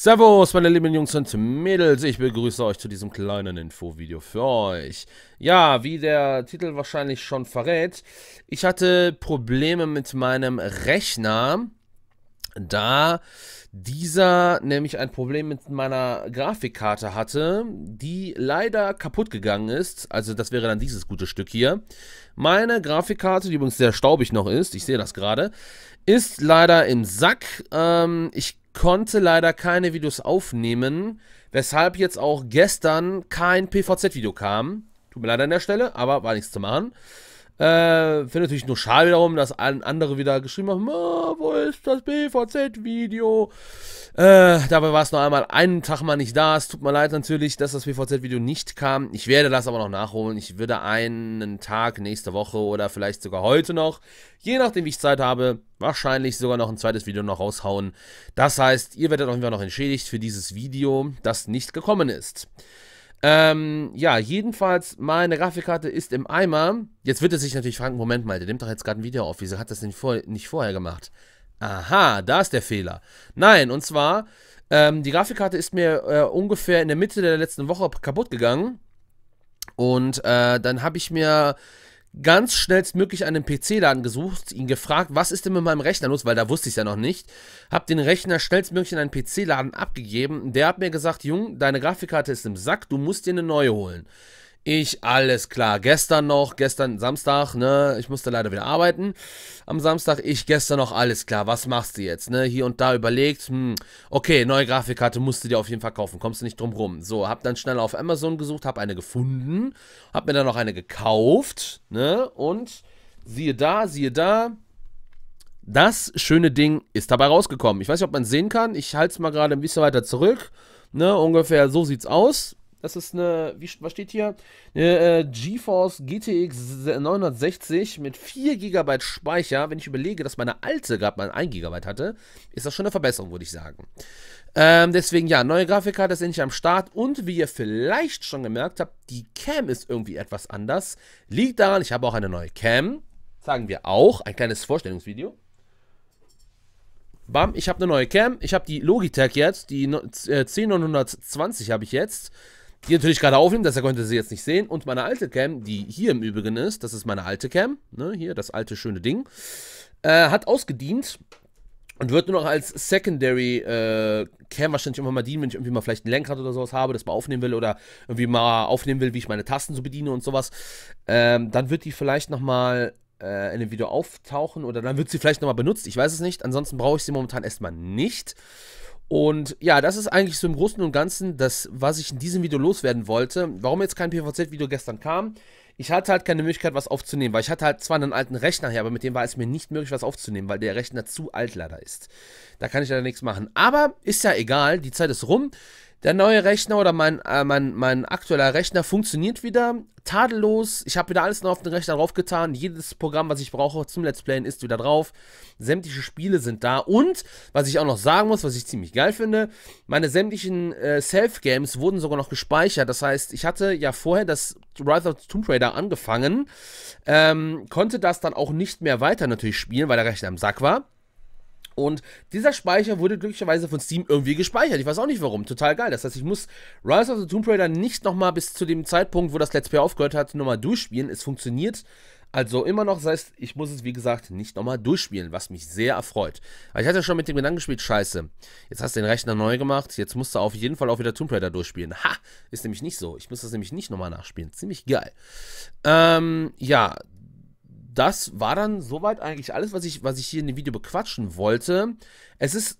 Servus, meine lieben Jungs und Mädels, ich begrüße euch zu diesem kleinen Infovideo für euch. Ja, wie der Titel wahrscheinlich schon verrät, ich hatte Probleme mit meinem Rechner, da dieser nämlich ein Problem mit meiner Grafikkarte hatte, die leider kaputt gegangen ist. Also das wäre dann dieses gute Stück hier. Meine Grafikkarte, die übrigens sehr staubig noch ist, ich sehe das gerade, ist leider im Sack. Ähm, ich konnte leider keine Videos aufnehmen, weshalb jetzt auch gestern kein PVZ-Video kam. Tut mir leid an der Stelle, aber war nichts zu machen. Äh, Finde natürlich nur schade wiederum, dass andere wieder geschrieben haben, ah, wo ist das BVZ-Video? Äh, dabei war es noch einmal einen Tag mal nicht da. Es tut mir leid natürlich, dass das BVZ-Video nicht kam. Ich werde das aber noch nachholen. Ich würde einen Tag nächste Woche oder vielleicht sogar heute noch, je nachdem wie ich Zeit habe, wahrscheinlich sogar noch ein zweites Video noch raushauen. Das heißt, ihr werdet auf jeden Fall noch entschädigt für dieses Video, das nicht gekommen ist. Ähm, ja, jedenfalls, meine Grafikkarte ist im Eimer. Jetzt wird er sich natürlich fragen, Moment mal, der nimmt doch jetzt gerade ein Video auf. Wieso hat das denn vor, nicht vorher gemacht? Aha, da ist der Fehler. Nein, und zwar, ähm, die Grafikkarte ist mir äh, ungefähr in der Mitte der letzten Woche kaputt gegangen. Und äh, dann habe ich mir ganz schnellstmöglich einen PC-Laden gesucht, ihn gefragt, was ist denn mit meinem Rechner los, weil da wusste ich es ja noch nicht. Hab den Rechner schnellstmöglich in einen PC-Laden abgegeben. Der hat mir gesagt, Jung, deine Grafikkarte ist im Sack, du musst dir eine neue holen. Ich, alles klar. Gestern noch, gestern Samstag, ne? Ich musste leider wieder arbeiten. Am Samstag, ich gestern noch, alles klar. Was machst du jetzt, ne? Hier und da überlegt, hm, okay, neue Grafikkarte musst du dir auf jeden Fall kaufen. Kommst du nicht drum rum. So, hab dann schnell auf Amazon gesucht, hab eine gefunden. Hab mir dann noch eine gekauft, ne? Und siehe da, siehe da. Das schöne Ding ist dabei rausgekommen. Ich weiß nicht, ob man es sehen kann. Ich halte es mal gerade ein bisschen weiter zurück. Ne, ungefähr so sieht's aus. Das ist eine, wie, was steht hier? Eine äh, GeForce GTX 960 mit 4 GB Speicher. Wenn ich überlege, dass meine alte gerade mal 1 GB hatte, ist das schon eine Verbesserung, würde ich sagen. Ähm, deswegen ja, neue Grafikkarte ist endlich am Start und wie ihr vielleicht schon gemerkt habt, die Cam ist irgendwie etwas anders. Liegt daran, ich habe auch eine neue Cam. Sagen wir auch, ein kleines Vorstellungsvideo. Bam, ich habe eine neue Cam. Ich habe die Logitech jetzt, die 10920 äh, habe ich jetzt die natürlich gerade aufnimmt, deshalb konnte sie jetzt nicht sehen. Und meine alte Cam, die hier im Übrigen ist, das ist meine alte Cam, ne, hier das alte schöne Ding, äh, hat ausgedient und wird nur noch als Secondary äh, Cam wahrscheinlich immer mal dienen, wenn ich irgendwie mal vielleicht ein Lenkrad oder sowas habe, das mal aufnehmen will oder irgendwie mal aufnehmen will, wie ich meine Tasten so bediene und sowas. Ähm, dann wird die vielleicht nochmal äh, in dem Video auftauchen oder dann wird sie vielleicht nochmal benutzt. Ich weiß es nicht. Ansonsten brauche ich sie momentan erstmal nicht. Und ja, das ist eigentlich so im Großen und Ganzen das, was ich in diesem Video loswerden wollte. Warum jetzt kein PVZ-Video gestern kam? Ich hatte halt keine Möglichkeit, was aufzunehmen, weil ich hatte halt zwar einen alten Rechner hier, aber mit dem war es mir nicht möglich, was aufzunehmen, weil der Rechner zu alt leider ist. Da kann ich leider nichts machen. Aber ist ja egal, die Zeit ist rum. Der neue Rechner oder mein, äh, mein, mein aktueller Rechner funktioniert wieder tadellos. Ich habe wieder alles noch auf den Rechner draufgetan. Jedes Programm, was ich brauche zum Let's Playen, ist wieder drauf. Sämtliche Spiele sind da. Und, was ich auch noch sagen muss, was ich ziemlich geil finde, meine sämtlichen äh, Self-Games wurden sogar noch gespeichert. Das heißt, ich hatte ja vorher das Wrath of Tomb Raider angefangen, ähm, konnte das dann auch nicht mehr weiter natürlich spielen, weil der Rechner im Sack war. Und dieser Speicher wurde glücklicherweise von Steam irgendwie gespeichert. Ich weiß auch nicht warum. Total geil. Das heißt, ich muss Rise of the Tomb Raider nicht nochmal bis zu dem Zeitpunkt, wo das Let's Play aufgehört hat, nochmal durchspielen. Es funktioniert. Also immer noch, das heißt, ich muss es wie gesagt nicht nochmal durchspielen, was mich sehr erfreut. Weil ich hatte schon mit dem Gedanken gespielt, scheiße, jetzt hast du den Rechner neu gemacht, jetzt musst du auf jeden Fall auch wieder Tomb Raider durchspielen. Ha, ist nämlich nicht so. Ich muss das nämlich nicht nochmal nachspielen. Ziemlich geil. Ähm, ja, das war dann soweit eigentlich alles, was ich, was ich hier in dem Video bequatschen wollte. Es ist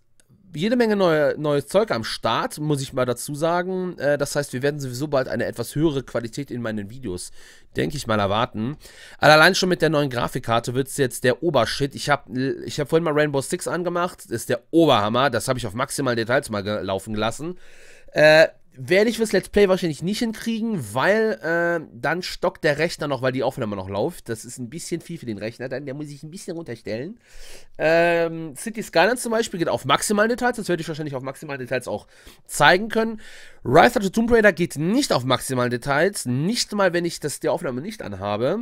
jede Menge neue, neues Zeug am Start, muss ich mal dazu sagen. Äh, das heißt, wir werden sowieso bald eine etwas höhere Qualität in meinen Videos, denke ich mal, erwarten. Allein schon mit der neuen Grafikkarte wird es jetzt der Obershit. Ich habe ich hab vorhin mal Rainbow Six angemacht, das ist der Oberhammer. Das habe ich auf maximal Details mal laufen gelassen. Äh, werde ich fürs Let's Play wahrscheinlich nicht hinkriegen, weil äh, dann stockt der Rechner noch, weil die Aufnahme noch läuft. Das ist ein bisschen viel für den Rechner, dann der muss ich ein bisschen runterstellen. Ähm, City Skylines zum Beispiel geht auf maximalen Details, das werde ich wahrscheinlich auf maximalen Details auch zeigen können. Rise of the Tomb Raider geht nicht auf maximalen Details, nicht mal wenn ich das, die Aufnahme nicht anhabe.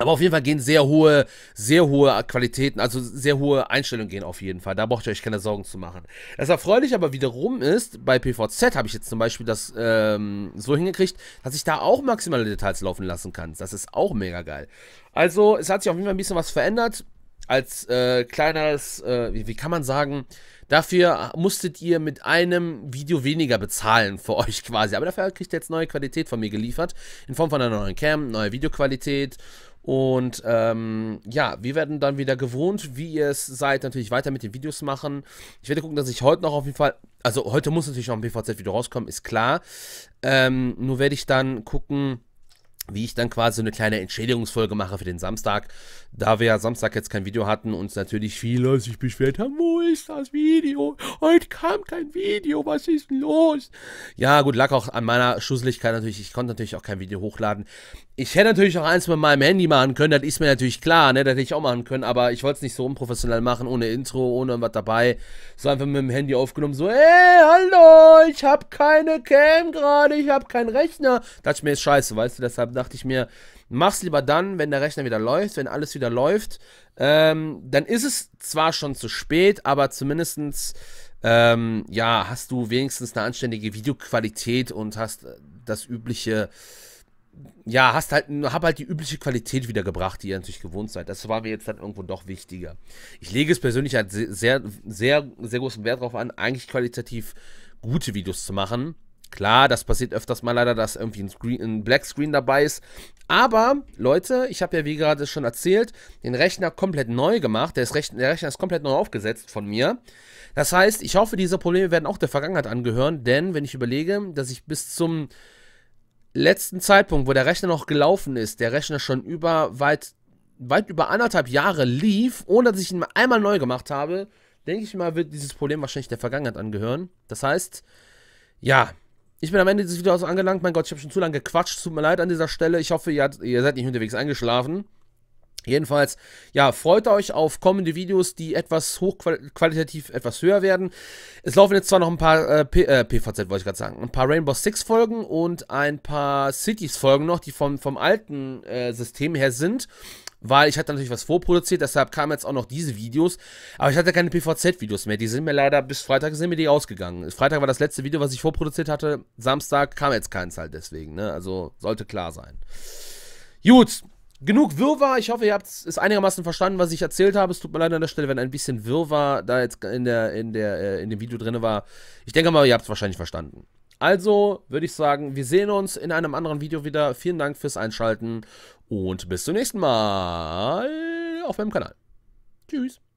Aber auf jeden Fall gehen sehr hohe, sehr hohe Qualitäten, also sehr hohe Einstellungen gehen auf jeden Fall. Da braucht ihr euch keine Sorgen zu machen. Das erfreulich aber wiederum ist, bei PVZ habe ich jetzt zum Beispiel das ähm, so hingekriegt, dass ich da auch maximale Details laufen lassen kann. Das ist auch mega geil. Also es hat sich auf jeden Fall ein bisschen was verändert als äh, kleineres, äh, wie, wie, kann man sagen, dafür musstet ihr mit einem Video weniger bezahlen für euch quasi. Aber dafür kriegt ihr jetzt neue Qualität von mir geliefert, in Form von einer neuen Cam, neue Videoqualität. Und ähm, ja, wir werden dann wieder gewohnt, wie ihr es seid, natürlich weiter mit den Videos machen. Ich werde gucken, dass ich heute noch auf jeden Fall, also heute muss natürlich noch ein PVZ-Video rauskommen, ist klar. Ähm, nur werde ich dann gucken, wie ich dann quasi so eine kleine Entschädigungsfolge mache für den Samstag. Da wir ja Samstag jetzt kein Video hatten und natürlich viele sich beschwert haben, wo ist das Video? Heute kam kein Video, was ist denn los? Ja gut, lag auch an meiner Schusseligkeit natürlich. Ich konnte natürlich auch kein Video hochladen. Ich hätte natürlich auch eins mit meinem Handy machen können, das ist mir natürlich klar, ne? Das hätte ich auch machen können, aber ich wollte es nicht so unprofessionell machen, ohne Intro, ohne was dabei. So einfach mit dem Handy aufgenommen, so, ey, hallo, ich habe keine Cam gerade, ich habe keinen Rechner. Das ist mir jetzt scheiße, weißt du, deshalb dachte ich mir, mach's lieber dann, wenn der Rechner wieder läuft, wenn alles wieder läuft. Ähm, dann ist es zwar schon zu spät, aber zumindestens ähm, ja, hast du wenigstens eine anständige Videoqualität und hast äh, das übliche, ja, hast halt, hab halt die übliche Qualität wiedergebracht, die ihr natürlich gewohnt seid. Das war mir jetzt dann irgendwo doch wichtiger. Ich lege es persönlich halt sehr, sehr, sehr großen Wert darauf an, eigentlich qualitativ gute Videos zu machen. Klar, das passiert öfters mal leider, dass irgendwie ein, Screen, ein Black Screen dabei ist. Aber, Leute, ich habe ja wie gerade schon erzählt, den Rechner komplett neu gemacht. Der, Rechner, der Rechner ist komplett neu aufgesetzt von mir. Das heißt, ich hoffe, diese Probleme werden auch der Vergangenheit angehören. Denn, wenn ich überlege, dass ich bis zum letzten Zeitpunkt, wo der Rechner noch gelaufen ist, der Rechner schon über weit, weit über anderthalb Jahre lief, ohne dass ich ihn einmal neu gemacht habe, denke ich mal, wird dieses Problem wahrscheinlich der Vergangenheit angehören. Das heißt, ja, ich bin am Ende dieses Videos angelangt. Mein Gott, ich habe schon zu lange gequatscht. Tut mir leid an dieser Stelle. Ich hoffe, ihr, hat, ihr seid nicht unterwegs eingeschlafen. Jedenfalls, ja, freut euch auf kommende Videos, die etwas hochqualitativ etwas höher werden. Es laufen jetzt zwar noch ein paar äh, P äh, PVZ, wollte ich gerade sagen, ein paar Rainbow Six Folgen und ein paar Cities Folgen noch, die vom, vom alten äh, System her sind, weil ich hatte natürlich was vorproduziert, deshalb kamen jetzt auch noch diese Videos, aber ich hatte keine PVZ-Videos mehr, die sind mir leider, bis Freitag sind mir die ausgegangen. Freitag war das letzte Video, was ich vorproduziert hatte, Samstag kam jetzt keins halt deswegen, ne, also sollte klar sein. Gut, genug Wirrwarr. Ich hoffe, ihr habt es einigermaßen verstanden, was ich erzählt habe. Es tut mir leid an der Stelle, wenn ein bisschen Wirrwarr da jetzt in, der, in, der, äh, in dem Video drin war. Ich denke mal, ihr habt es wahrscheinlich verstanden. Also würde ich sagen, wir sehen uns in einem anderen Video wieder. Vielen Dank fürs Einschalten und bis zum nächsten Mal auf meinem Kanal. Tschüss.